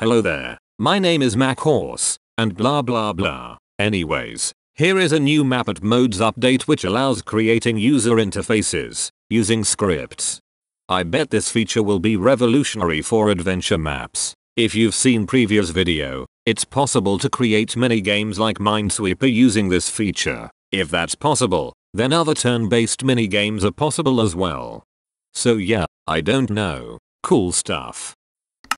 Hello there, my name is Mac Horse, and blah blah blah. Anyways, here is a new map at modes update which allows creating user interfaces, using scripts. I bet this feature will be revolutionary for adventure maps. If you've seen previous video, it's possible to create many games like Minesweeper using this feature. If that's possible, then other turn-based mini games are possible as well. So yeah, I don't know. Cool stuff.